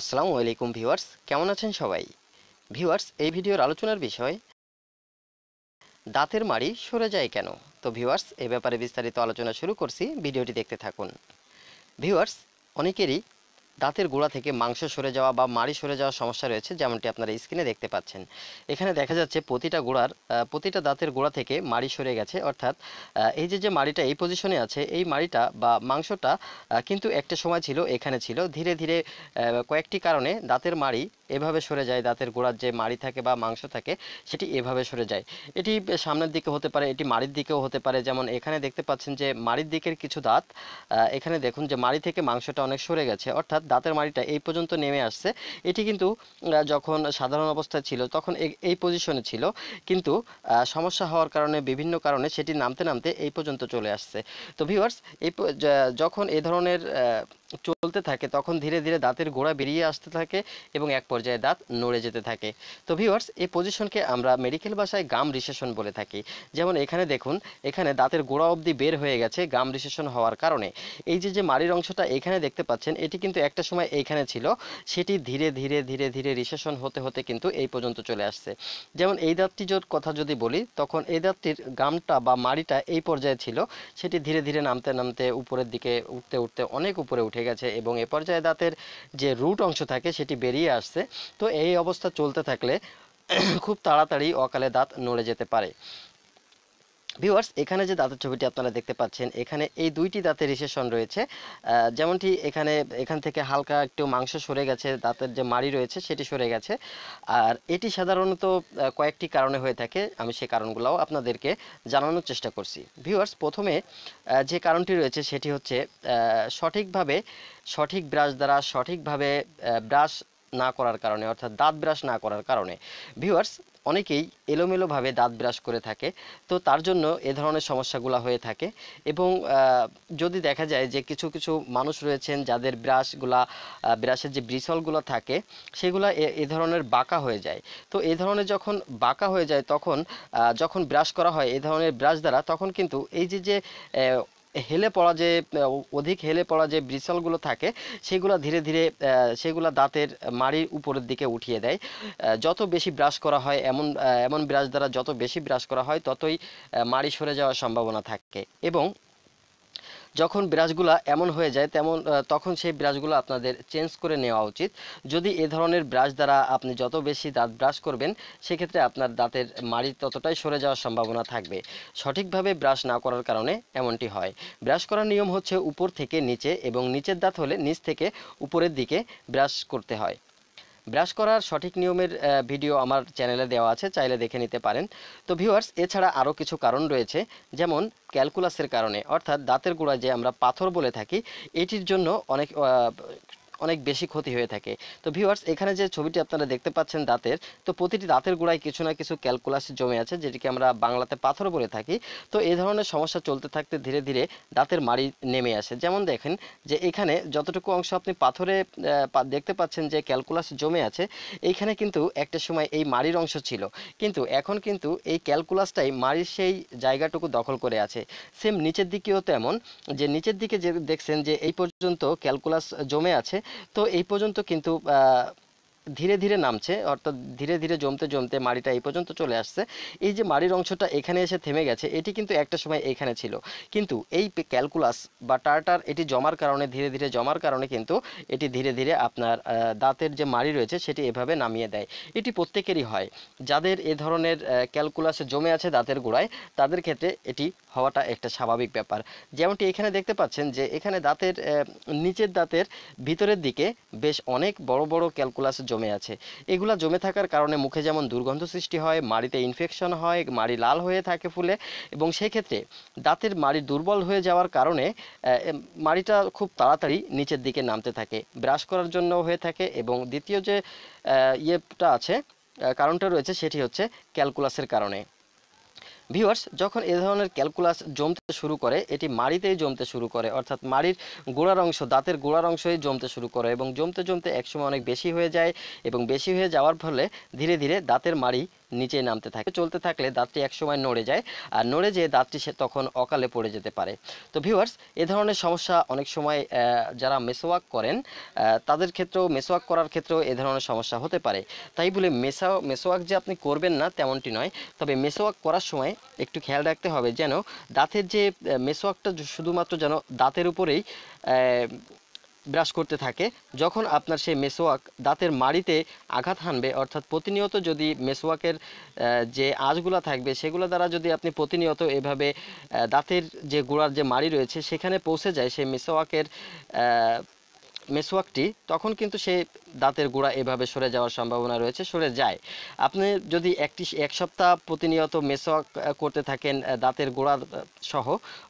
আসসালামু আলাইকুম ভিউয়ার্স কেমন আছেন সবাই ভিউয়ার্স এই ভিডিওর আলোচনার বিষয় দাঁতের মাড়ি সরে যায় কেন তো ভিউয়ার্স এ ব্যাপারে বিস্তারিত আলোচনা শুরু করছি ভিডিওটি দেখতে থাকুন ভিউয়ার্স অনেকেরই দাঁতের গোড়া থেকে মাংস সরে যাওয়া বা মাড়ি সরে যাওয়ার সমস্যা রয়েছে যেমনটি আপনারা স্ক্রিনে দেখতে পাচ্ছেন এখানে দেখা যাচ্ছে প্রতিটা গোড়ার প্রতিটা দাঁতের গোড়া থেকে মাড়ি সরে গেছে অর্থাৎ এই যে যে মাড়িটা এই পজিশনে আছে এই মাড়িটা বা মাংসটা কিন্তু একটা সময় ছিল এখানে ছিল ধীরে ধীরে কয়েকটি কারণে দাঁতের মাড়ি এভাবে সরে যায় দাঁতের গোড়ার যে মাড়ি থাকে বা মাংস থাকে সেটি এভাবে সরে যায় এটি সামনের দিকে হতে পারে এটি মাড়ির দিকেও হতে পারে যেমন এখানে দেখতে পাচ্ছেন যে মাড়ির দিকের কিছু দাঁত এখানে দেখুন যে মাড়ি থেকে মাংসটা অনেক সরে গেছে অর্থাৎ দাঁতের মাড়িটা এই পর্যন্ত নেমে আসছে এটি কিন্তু যখন সাধারণ অবস্থায় ছিল তখন এই পজিশনে ছিল কিন্তু সমস্যা হওয়ার কারণে বিভিন্ন কারণে সেটি নামতে নামতে এই পর্যন্ত চলে আসছে তো ভিউয়ার্স এই যখন এ ধরনের চলতে থাকে তখন ধীরে ধীরে দাঁতের গোড়া বেরিয়ে আসতে থাকে এবং এক পর্যায়ে দাঁত নড়ে যেতে থাকে তো ভিওয়ার্স এই পজিশনকে আমরা মেডিকেল ভাষায় গাম রিসেশন বলে থাকি যেমন এখানে দেখুন এখানে দাঁতের গোড়া অবধি বের হয়ে গেছে গাম রিসেশন হওয়ার কারণে এই যে যে মাড়ির অংশটা এখানে দেখতে পাচ্ছেন এটি কিন্তু একটা সময় এইখানে ছিল সেটি ধীরে ধীরে ধীরে ধীরে রিসেশন হতে হতে কিন্তু এই পর্যন্ত চলে আসছে যেমন এই দাঁতটি কথা যদি বলি তখন এই দাঁতটির গামটা বা মাড়িটা এই পর্যায়ে ছিল সেটি ধীরে ধীরে নামতে নামতে উপরের দিকে উঠতে উঠতে অনেক উপরে উঠে উঠে গেছে এবং এ পর্যায়ে দাঁতের যে রুট অংশ থাকে সেটি বেরিয়ে আসছে তো এই অবস্থা চলতে থাকলে খুব তাড়াতাড়ি অকালে দাঁত নড়ে যেতে পারে ভিউয়ার্স এখানে যে দাঁতের ছবিটি আপনারা দেখতে পাচ্ছেন এখানে এই দুইটি দাঁতের রিসেশন রয়েছে যেমনটি এখানে এখান থেকে হালকা একটু মাংস সরে গেছে দাঁতের যে মাড়ি রয়েছে সেটি সরে গেছে আর এটি সাধারণত কয়েকটি কারণে হয়ে থাকে আমি সেই কারণগুলোও আপনাদেরকে জানানোর চেষ্টা করছি ভিউয়ার্স প্রথমে যে কারণটি রয়েছে সেটি হচ্ছে সঠিকভাবে সঠিক ব্রাশ দ্বারা সঠিকভাবে ব্রাশ না করার কারণে অর্থাৎ দাঁত ব্রাশ না করার কারণে ভিউয়ার্স অনেকেই এলোমেলোভাবে দাঁত ব্রাশ করে থাকে তো তার জন্য এ ধরনের সমস্যাগুলো হয়ে থাকে এবং যদি দেখা যায় যে কিছু কিছু মানুষ রয়েছেন যাদের ব্রাশগুলা ব্রাশের যে ব্রিসলগুলো থাকে সেগুলা এ ধরনের বাঁকা হয়ে যায় তো এ ধরনের যখন বাঁকা হয়ে যায় তখন যখন ব্রাশ করা হয় এ ধরনের ব্রাশ দ্বারা তখন কিন্তু এই যে যে হেলে পড়া যে অধিক হেলে পড়া যে ব্রিসলগুলো থাকে সেগুলো ধীরে ধীরে সেগুলো দাঁতের মাড়ির উপরের দিকে উঠিয়ে দেয় যত বেশি ব্রাশ করা হয় এমন এমন ব্রাশ দ্বারা যত বেশি ব্রাশ করা হয় ততই মাড়ি সরে যাওয়ার সম্ভাবনা থাকে এবং যখন ব্রাশগুলো এমন হয়ে যায় তেমন তখন সেই ব্রাশগুলো আপনাদের চেঞ্জ করে নেওয়া উচিত যদি এ ধরনের ব্রাশ দ্বারা আপনি যত বেশি দাঁত ব্রাশ করবেন সেক্ষেত্রে আপনার দাঁতের মাড়ি ততটাই সরে যাওয়ার সম্ভাবনা থাকবে সঠিকভাবে ব্রাশ না করার কারণে এমনটি হয় ব্রাশ করার নিয়ম হচ্ছে উপর থেকে নিচে এবং নিচের দাঁত হলে নিচ থেকে উপরের দিকে ব্রাশ করতে হয় ব্রাশ করার সঠিক নিয়মের ভিডিও আমার চ্যানেলে দেওয়া আছে চাইলে দেখে নিতে পারেন তো ভিউয়ার্স এছাড়া আরও কিছু কারণ রয়েছে যেমন ক্যালকুলাসের কারণে অর্থাৎ দাঁতের গোড়ায় যে আমরা পাথর বলে থাকি এটির জন্য অনেক অনেক বেশি ক্ষতি হয়ে থাকে তো ভিউয়ার্স এখানে যে ছবিটি আপনারা দেখতে পাচ্ছেন দাঁতের তো প্রতিটি দাঁতের গোড়ায় কিছু না কিছু ক্যালকুলাস জমে আছে যেটিকে আমরা বাংলাতে পাথর বলে থাকি তো এই ধরনের সমস্যা চলতে থাকতে ধীরে ধীরে দাঁতের মাড়ি নেমে আসে যেমন দেখেন যে এখানে যতটুকু অংশ আপনি পাথরে দেখতে পাচ্ছেন যে ক্যালকুলাস জমে আছে এইখানে কিন্তু একটা সময় এই মাড়ির অংশ ছিল কিন্তু এখন কিন্তু এই ক্যালকুলাসটাই মাড়ির সেই জায়গাটুকু দখল করে আছে সেম নিচের দিকেও তেমন যে নিচের দিকে যে দেখছেন যে এই পর্যন্ত ক্যালকুলাস জমে আছে তো এই পর্যন্ত কিন্তু ধীরে ধীরে নামছে অর্থাৎ ধীরে ধীরে জমতে জমতে মাড়িটা এই পর্যন্ত চলে আসছে এই যে মাড়ির অংশটা এখানে এসে থেমে গেছে এটি কিন্তু একটা সময় এখানে ছিল কিন্তু এই ক্যালকুলাস বা টার্টার এটি জমার কারণে ধীরে ধীরে জমার কারণে কিন্তু এটি ধীরে ধীরে আপনার দাঁতের যে মাড়ি রয়েছে সেটি এভাবে নামিয়ে দেয় এটি প্রত্যেকেরই হয় যাদের এ ধরনের ক্যালকুলাস জমে আছে দাঁতের গোড়ায় তাদের ক্ষেত্রে এটি হওয়াটা একটা স্বাভাবিক ব্যাপার যেমনটি এখানে দেখতে পাচ্ছেন যে এখানে দাঁতের নিচের দাঁতের ভিতরের দিকে বেশ অনেক বড় বড় ক্যালকুলাস জমে আছে এগুলা জমে থাকার কারণে মুখে যেমন দুর্গন্ধ সৃষ্টি হয় মাড়িতে ইনফেকশন হয় মাড়ি লাল হয়ে থাকে ফুলে এবং সেক্ষেত্রে দাঁতের মাড়ি দুর্বল হয়ে যাওয়ার কারণে মাড়িটা খুব তাড়াতাড়ি নিচের দিকে নামতে থাকে ব্রাশ করার জন্য হয়ে থাকে এবং দ্বিতীয় যে ইয়েটা আছে কারণটা রয়েছে সেটি হচ্ছে ক্যালকুলাসের কারণে ভিউয়ার্স যখন এ ধরনের ক্যালকুলাস জমতে শুরু করে এটি মাড়িতেই জমতে শুরু করে অর্থাৎ মাড়ির গোড়ার অংশ দাঁতের গোড়ার অংশই জমতে শুরু করে এবং জমতে জমতে একসময় অনেক বেশি হয়ে যায় এবং বেশি হয়ে যাওয়ার ফলে ধীরে ধীরে দাঁতের মাড়ি নিচে নামতে থাকে চলতে থাকলে দাঁতটি একসময় নড়ে যায় আর নড়ে যেয়ে দাঁতটি সে তখন অকালে পড়ে যেতে পারে তো ভিউয়ার্স এ ধরনের সমস্যা অনেক সময় যারা মেসোয়াক করেন তাদের ক্ষেত্রেও মেসোয়াক করার ক্ষেত্রেও এ ধরনের সমস্যা হতে পারে তাই বলে মেসা মেসোয়াক যে আপনি করবেন না তেমনটি নয় তবে মেসোয়াক করার সময় একটু খেয়াল রাখতে হবে যেন দাঁতের যে মেসোয়াকটা শুধুমাত্র যেন দাঁতের উপরেই ব্রাশ করতে থাকে যখন আপনার সেই মেসোয়াক দাঁতের মাড়িতে আঘাত হানবে অর্থাৎ প্রতিনিয়ত যদি মেসোয়াকের যে আঁচগুলা থাকবে সেগুলো দ্বারা যদি আপনি প্রতিনিয়ত এভাবে দাঁতের যে গোড়ার যে মাড়ি রয়েছে সেখানে পৌঁছে যায় সেই মেসোয়াকের মেসওয়াকটি তখন কিন্তু সেই দাঁতের গোড়া এভাবে সরে যাওয়ার সম্ভাবনা রয়েছে সরে যায় আপনি যদি একটি এক সপ্তাহ প্রতিনিয়ত মেসওয়াক করতে থাকেন দাঁতের গোড়া সহ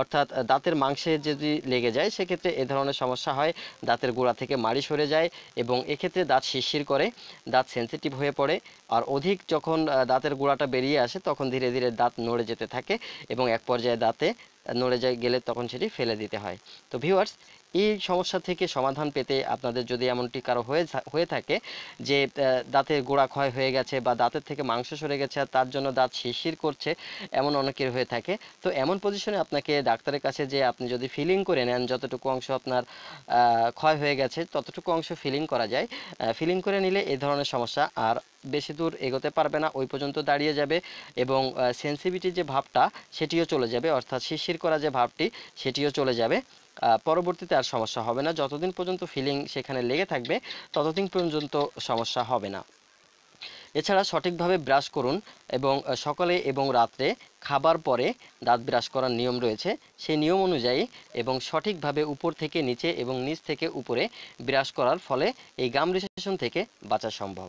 অর্থাৎ দাঁতের মাংসে যদি লেগে যায় সেক্ষেত্রে এ ধরনের সমস্যা হয় দাঁতের গোড়া থেকে মাড়ি সরে যায় এবং এক্ষেত্রে দাঁত শিরশির করে দাঁত সেন্সিটিভ হয়ে পড়ে আর অধিক যখন দাঁতের গোড়াটা বেরিয়ে আসে তখন ধীরে ধীরে দাঁত নড়ে যেতে থাকে এবং এক পর্যায়ে দাঁতে নড়ে যায় গেলে তখন সেটি ফেলে দিতে হয় তো ভিউয়ার্স এই সমস্যা থেকে সমাধান পেতে আপনাদের যদি এমনটি কারো হয়ে হয়ে থাকে যে দাঁতের গোড়া ক্ষয় হয়ে গেছে বা দাঁতের থেকে মাংস সরে গেছে আর তার জন্য দাঁত শিরশির করছে এমন অনেকের হয়ে থাকে তো এমন পজিশনে আপনাকে ডাক্তারের কাছে যে আপনি যদি ফিলিং করে নেন যতটুকু অংশ আপনার ক্ষয় হয়ে গেছে ততটুকু অংশ ফিলিং করা যায় ফিলিং করে নিলে এ ধরনের সমস্যা আর বেশি দূর এগোতে পারবে না ওই পর্যন্ত দাঁড়িয়ে যাবে এবং সেন্সিভিটির যে ভাবটা সেটিও চলে যাবে অর্থাৎ শিরশির করা যে ভাবটি সেটিও চলে যাবে পরবর্তীতে আর সমস্যা হবে না যতদিন পর্যন্ত ফিলিং সেখানে লেগে থাকবে ততদিন পর্যন্ত সমস্যা হবে না এছাড়া সঠিকভাবে ব্রাশ করুন এবং সকালে এবং রাত্রে খাবার পরে দাঁত ব্রাশ করার নিয়ম রয়েছে সেই নিয়ম অনুযায়ী এবং সঠিকভাবে উপর থেকে নিচে এবং নিচ থেকে উপরে ব্রাশ করার ফলে এই গাম রিসেশন থেকে বাঁচা সম্ভব